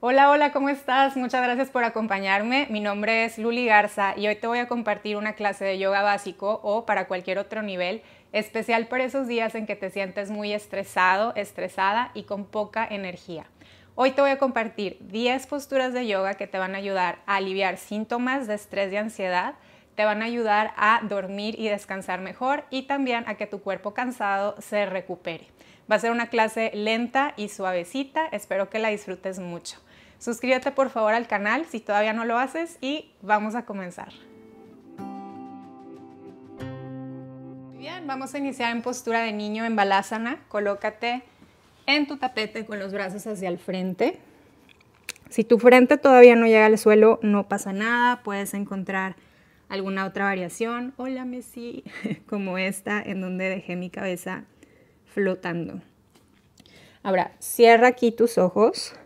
Hola, hola, ¿cómo estás? Muchas gracias por acompañarme. Mi nombre es Luli Garza y hoy te voy a compartir una clase de yoga básico o para cualquier otro nivel, especial para esos días en que te sientes muy estresado, estresada y con poca energía. Hoy te voy a compartir 10 posturas de yoga que te van a ayudar a aliviar síntomas de estrés y ansiedad, te van a ayudar a dormir y descansar mejor y también a que tu cuerpo cansado se recupere. Va a ser una clase lenta y suavecita, espero que la disfrutes mucho. Suscríbete por favor al canal si todavía no lo haces y vamos a comenzar. Bien, vamos a iniciar en postura de niño en balázana. Colócate en tu tapete con los brazos hacia el frente. Si tu frente todavía no llega al suelo, no pasa nada, puedes encontrar alguna otra variación. Hola, Messi, como esta en donde dejé mi cabeza flotando. Ahora, cierra aquí tus ojos.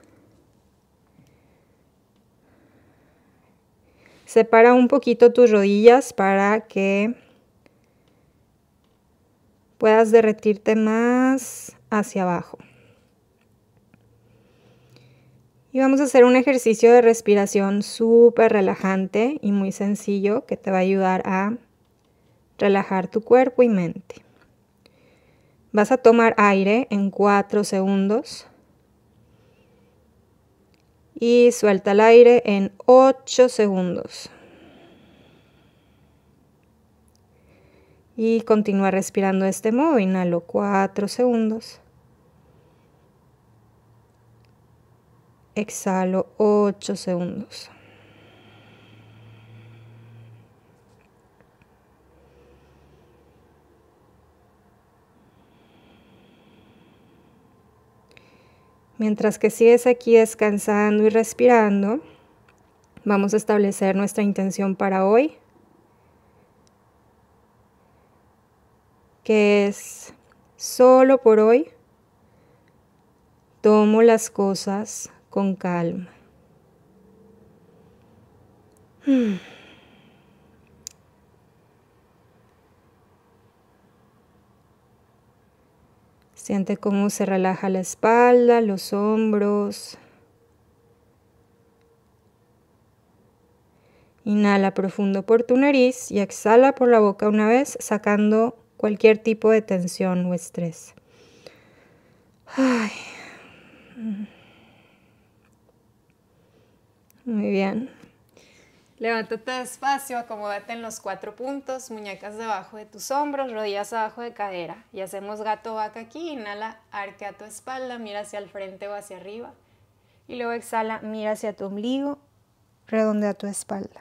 Separa un poquito tus rodillas para que puedas derretirte más hacia abajo. Y vamos a hacer un ejercicio de respiración súper relajante y muy sencillo que te va a ayudar a relajar tu cuerpo y mente. Vas a tomar aire en 4 segundos y suelta el aire en 8 segundos. Y continúa respirando de este modo. Inhalo 4 segundos. Exhalo 8 segundos. Mientras que sigues aquí descansando y respirando, vamos a establecer nuestra intención para hoy, que es solo por hoy tomo las cosas con calma. Hmm. Siente cómo se relaja la espalda, los hombros. Inhala profundo por tu nariz y exhala por la boca una vez, sacando cualquier tipo de tensión o estrés. Mm. Muy bien. Levántate despacio, acomódate en los cuatro puntos, muñecas debajo de tus hombros, rodillas abajo de cadera. Y hacemos gato vaca aquí, inhala, arquea tu espalda, mira hacia el frente o hacia arriba. Y luego exhala, mira hacia tu ombligo, redondea tu espalda.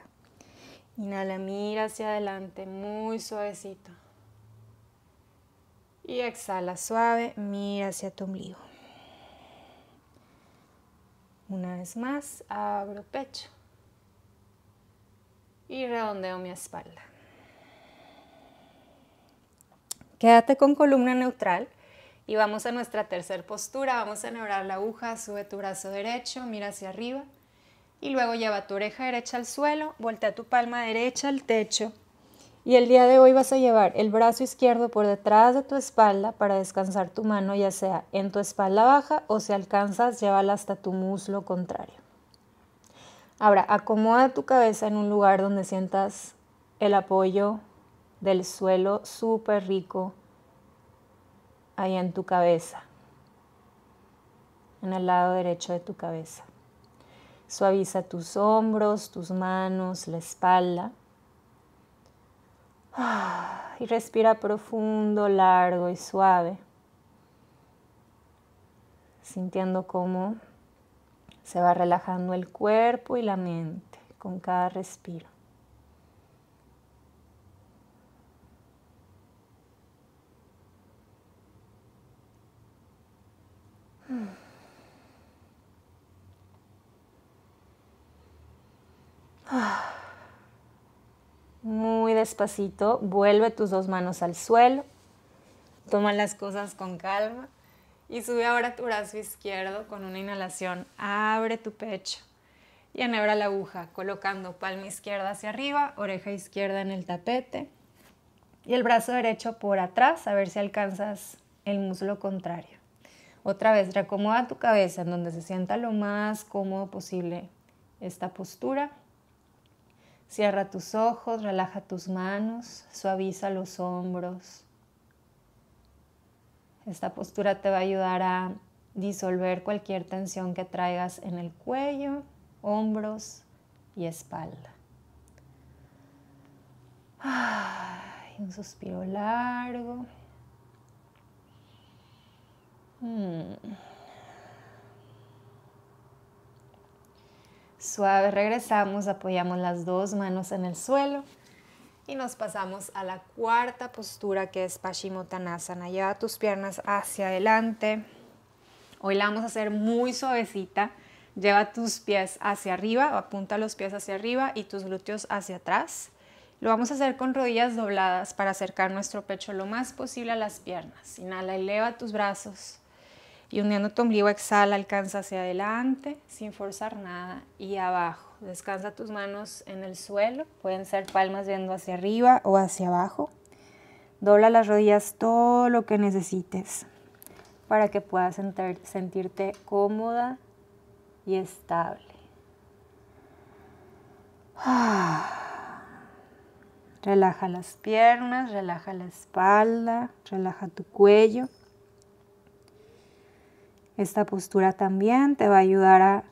Inhala, mira hacia adelante, muy suavecito. Y exhala suave, mira hacia tu ombligo. Una vez más, abro pecho y redondeo mi espalda. Quédate con columna neutral y vamos a nuestra tercera postura. Vamos a enhebrar la aguja, sube tu brazo derecho, mira hacia arriba y luego lleva tu oreja derecha al suelo, voltea tu palma derecha al techo y el día de hoy vas a llevar el brazo izquierdo por detrás de tu espalda para descansar tu mano ya sea en tu espalda baja o si alcanzas llévala hasta tu muslo contrario. Ahora, acomoda tu cabeza en un lugar donde sientas el apoyo del suelo súper rico ahí en tu cabeza, en el lado derecho de tu cabeza. Suaviza tus hombros, tus manos, la espalda. Y respira profundo, largo y suave, sintiendo cómo se va relajando el cuerpo y la mente con cada respiro. Muy despacito, vuelve tus dos manos al suelo, toma las cosas con calma y sube ahora tu brazo izquierdo con una inhalación. Abre tu pecho y enhebra la aguja, colocando palma izquierda hacia arriba, oreja izquierda en el tapete y el brazo derecho por atrás, a ver si alcanzas el muslo contrario. Otra vez, reacomoda tu cabeza en donde se sienta lo más cómodo posible esta postura. Cierra tus ojos, relaja tus manos, suaviza los hombros esta postura te va a ayudar a disolver cualquier tensión que traigas en el cuello, hombros y espalda. un suspiro largo. Hmm. Suave, regresamos, apoyamos las dos manos en el suelo. Y nos pasamos a la cuarta postura que es Pashimotanasana. Lleva tus piernas hacia adelante. Hoy la vamos a hacer muy suavecita. Lleva tus pies hacia arriba, apunta los pies hacia arriba y tus glúteos hacia atrás. Lo vamos a hacer con rodillas dobladas para acercar nuestro pecho lo más posible a las piernas. Inhala, eleva tus brazos y uniendo tu ombligo exhala, alcanza hacia adelante sin forzar nada y abajo. Descansa tus manos en el suelo, pueden ser palmas viendo hacia arriba o hacia abajo. Dobla las rodillas todo lo que necesites para que puedas sentirte cómoda y estable. Relaja las piernas, relaja la espalda, relaja tu cuello. Esta postura también te va a ayudar a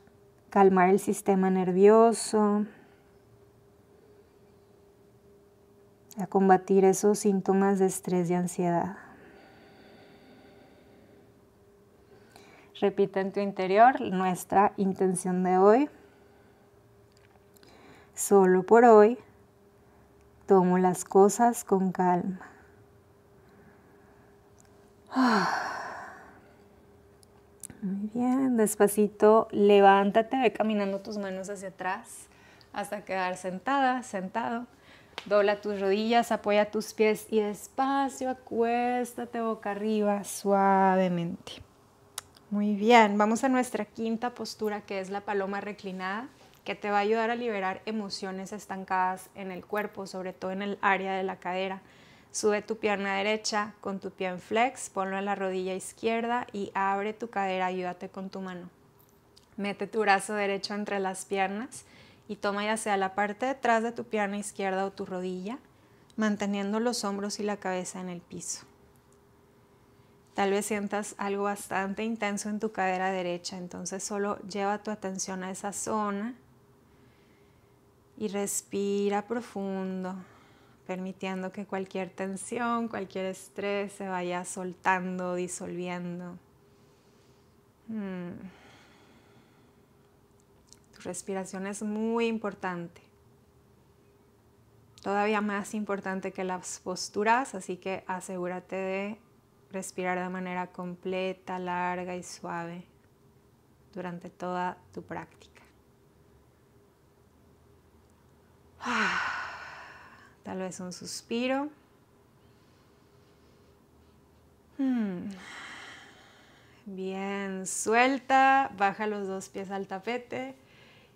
calmar el sistema nervioso, a combatir esos síntomas de estrés y ansiedad. Repite en tu interior nuestra intención de hoy. Solo por hoy tomo las cosas con calma. Ah. Muy bien, despacito, levántate, ve caminando tus manos hacia atrás hasta quedar sentada, sentado. Dobla tus rodillas, apoya tus pies y despacio acuéstate boca arriba suavemente. Muy bien, vamos a nuestra quinta postura que es la paloma reclinada, que te va a ayudar a liberar emociones estancadas en el cuerpo, sobre todo en el área de la cadera. Sube tu pierna derecha con tu pie en flex, ponlo en la rodilla izquierda y abre tu cadera, ayúdate con tu mano. Mete tu brazo derecho entre las piernas y toma ya sea la parte detrás de tu pierna izquierda o tu rodilla, manteniendo los hombros y la cabeza en el piso. Tal vez sientas algo bastante intenso en tu cadera derecha, entonces solo lleva tu atención a esa zona y respira profundo permitiendo que cualquier tensión, cualquier estrés se vaya soltando, disolviendo. Mm. Tu respiración es muy importante, todavía más importante que las posturas, así que asegúrate de respirar de manera completa, larga y suave durante toda tu práctica. Ah tal vez un suspiro. Hmm. Bien, suelta, baja los dos pies al tapete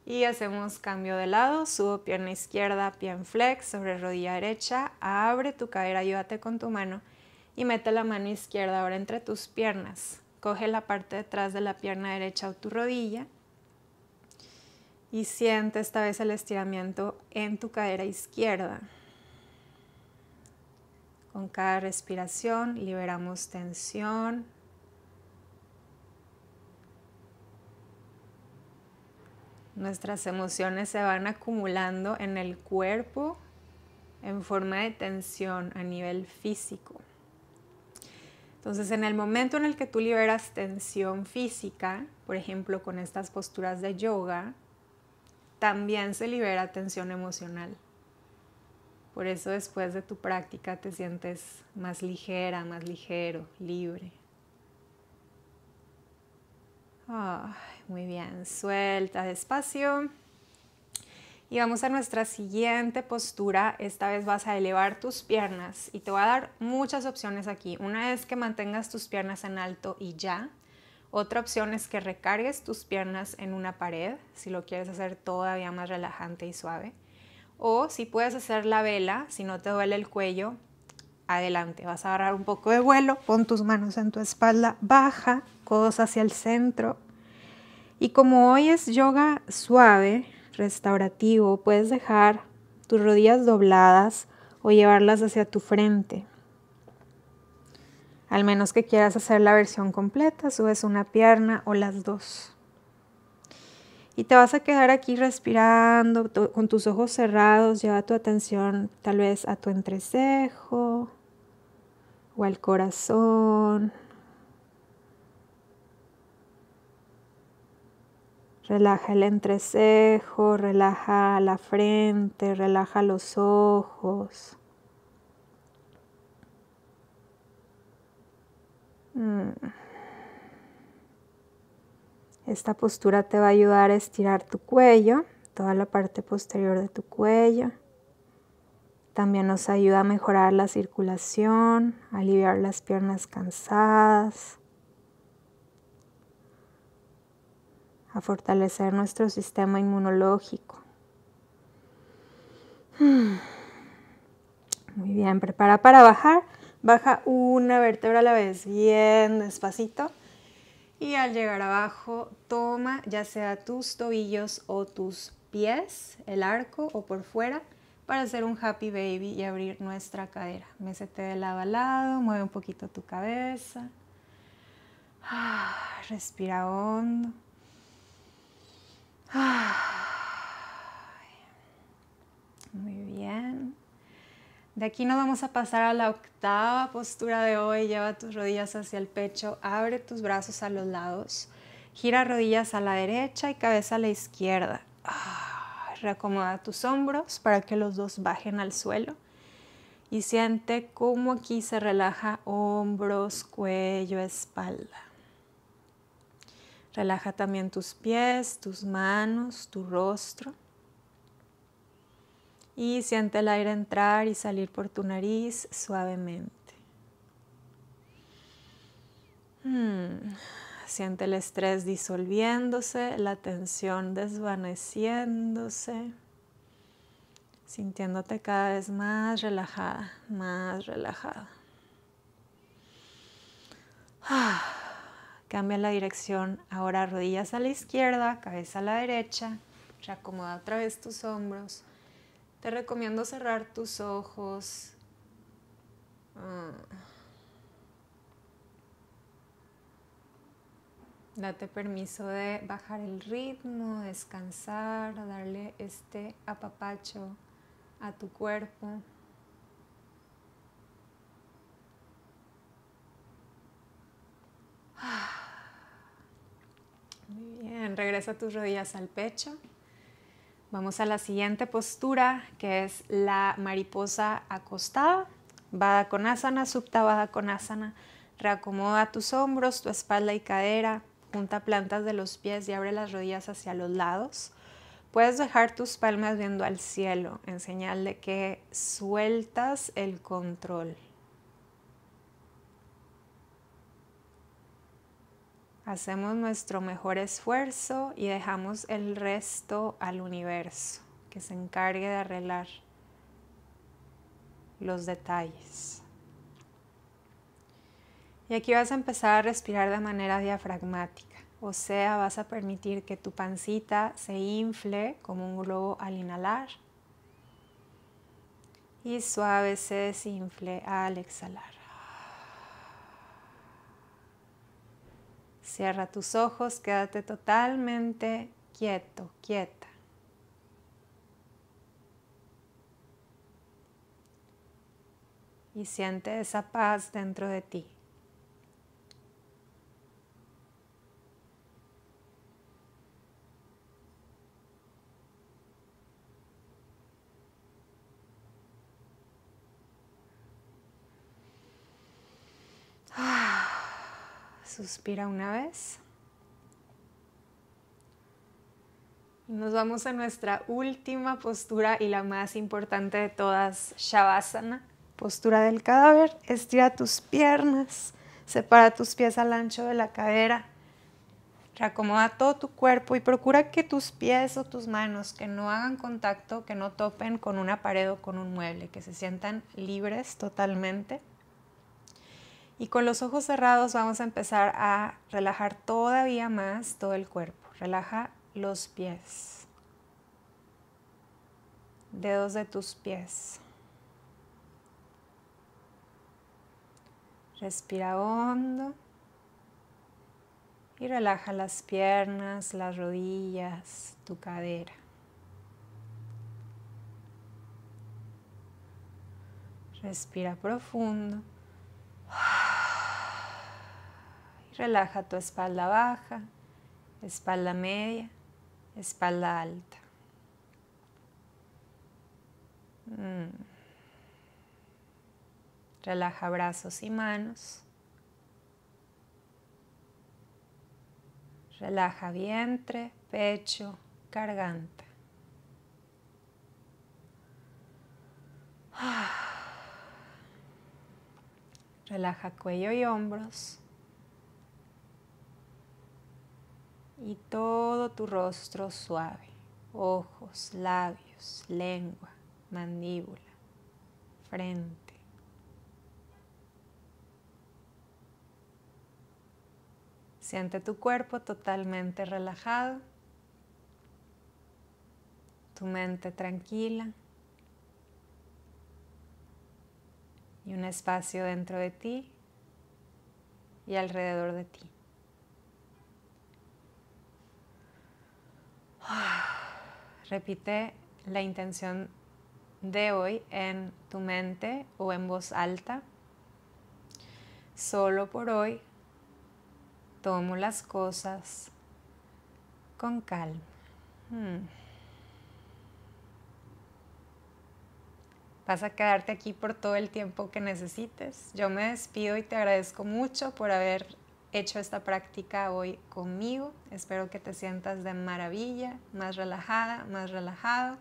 y hacemos cambio de lado, subo pierna izquierda, pie flex sobre rodilla derecha, abre tu cadera, ayúdate con tu mano y mete la mano izquierda ahora entre tus piernas. Coge la parte detrás de la pierna derecha o tu rodilla y siente esta vez el estiramiento en tu cadera izquierda. Con cada respiración liberamos tensión. Nuestras emociones se van acumulando en el cuerpo en forma de tensión a nivel físico. Entonces, en el momento en el que tú liberas tensión física, por ejemplo, con estas posturas de yoga, también se libera tensión emocional. Por eso después de tu práctica te sientes más ligera, más ligero, libre. muy bien, suelta despacio. Y vamos a nuestra siguiente postura. Esta vez vas a elevar tus piernas y te voy a dar muchas opciones aquí. Una es que mantengas tus piernas en alto y ya. Otra opción es que recargues tus piernas en una pared, si lo quieres hacer todavía más relajante y suave. O si puedes hacer la vela, si no te duele el cuello, adelante, vas a agarrar un poco de vuelo, pon tus manos en tu espalda, baja, codos hacia el centro. Y como hoy es yoga suave, restaurativo, puedes dejar tus rodillas dobladas o llevarlas hacia tu frente. Al menos que quieras hacer la versión completa, subes una pierna o las dos. Y te vas a quedar aquí respirando con tus ojos cerrados. Lleva tu atención tal vez a tu entrecejo o al corazón. Relaja el entrecejo, relaja la frente, relaja los ojos. Mm. Esta postura te va a ayudar a estirar tu cuello, toda la parte posterior de tu cuello. También nos ayuda a mejorar la circulación, a aliviar las piernas cansadas, a fortalecer nuestro sistema inmunológico. Muy bien, prepara para bajar. Baja una vértebra a la vez, bien despacito. Y al llegar abajo, toma ya sea tus tobillos o tus pies, el arco o por fuera, para hacer un happy baby y abrir nuestra cadera. Mésete de lado a lado, mueve un poquito tu cabeza. Ah, respira hondo. Ah, muy bien. De aquí nos vamos a pasar a la octava postura de hoy. Lleva tus rodillas hacia el pecho, abre tus brazos a los lados, gira rodillas a la derecha y cabeza a la izquierda. Ah, reacomoda tus hombros para que los dos bajen al suelo y siente cómo aquí se relaja hombros, cuello, espalda. Relaja también tus pies, tus manos, tu rostro y siente el aire entrar y salir por tu nariz suavemente. Hmm. Siente el estrés disolviéndose, la tensión desvaneciéndose, sintiéndote cada vez más relajada, más relajada. Cambia la dirección, ahora rodillas a la izquierda, cabeza a la derecha, reacomoda otra vez tus hombros. Te recomiendo cerrar tus ojos. Ah. Date permiso de bajar el ritmo, descansar, darle este apapacho a tu cuerpo. Ah. Muy bien, regresa tus rodillas al pecho. Vamos a la siguiente postura que es la mariposa acostada. Baddha Konasana, Supta con Konasana. Reacomoda tus hombros, tu espalda y cadera. Junta plantas de los pies y abre las rodillas hacia los lados. Puedes dejar tus palmas viendo al cielo en señal de que sueltas el control. Hacemos nuestro mejor esfuerzo y dejamos el resto al universo, que se encargue de arreglar los detalles. Y aquí vas a empezar a respirar de manera diafragmática, o sea, vas a permitir que tu pancita se infle como un globo al inhalar y suave se desinfle al exhalar. Cierra tus ojos, quédate totalmente quieto, quieta. Y siente esa paz dentro de ti. Suspira una vez. Nos vamos a nuestra última postura y la más importante de todas, Shavasana. Postura del cadáver. Estira tus piernas. Separa tus pies al ancho de la cadera. Reacomoda todo tu cuerpo y procura que tus pies o tus manos que no hagan contacto, que no topen con una pared o con un mueble, que se sientan libres totalmente. Y con los ojos cerrados vamos a empezar a relajar todavía más todo el cuerpo. Relaja los pies, dedos de tus pies. Respira hondo y relaja las piernas, las rodillas, tu cadera. Respira profundo. Relaja tu espalda baja, espalda media, espalda alta. Mm. Relaja brazos y manos. Relaja vientre, pecho, garganta. Relaja cuello y hombros. y todo tu rostro suave, ojos, labios, lengua, mandíbula, frente. Siente tu cuerpo totalmente relajado, tu mente tranquila y un espacio dentro de ti y alrededor de ti. Repite la intención de hoy en tu mente o en voz alta. Solo por hoy tomo las cosas con calma. Hmm. Vas a quedarte aquí por todo el tiempo que necesites. Yo me despido y te agradezco mucho por haber hecho esta práctica hoy conmigo. Espero que te sientas de maravilla, más relajada, más relajado.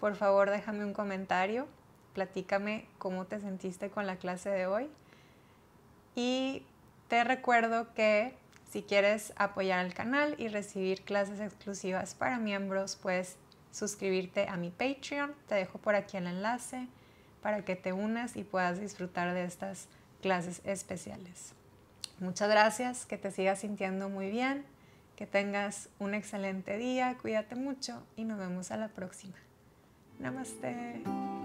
Por favor, déjame un comentario, platícame cómo te sentiste con la clase de hoy. Y te recuerdo que si quieres apoyar al canal y recibir clases exclusivas para miembros, puedes suscribirte a mi Patreon. Te dejo por aquí el enlace para que te unas y puedas disfrutar de estas clases especiales. Muchas gracias, que te sigas sintiendo muy bien, que tengas un excelente día, cuídate mucho y nos vemos a la próxima. Namaste.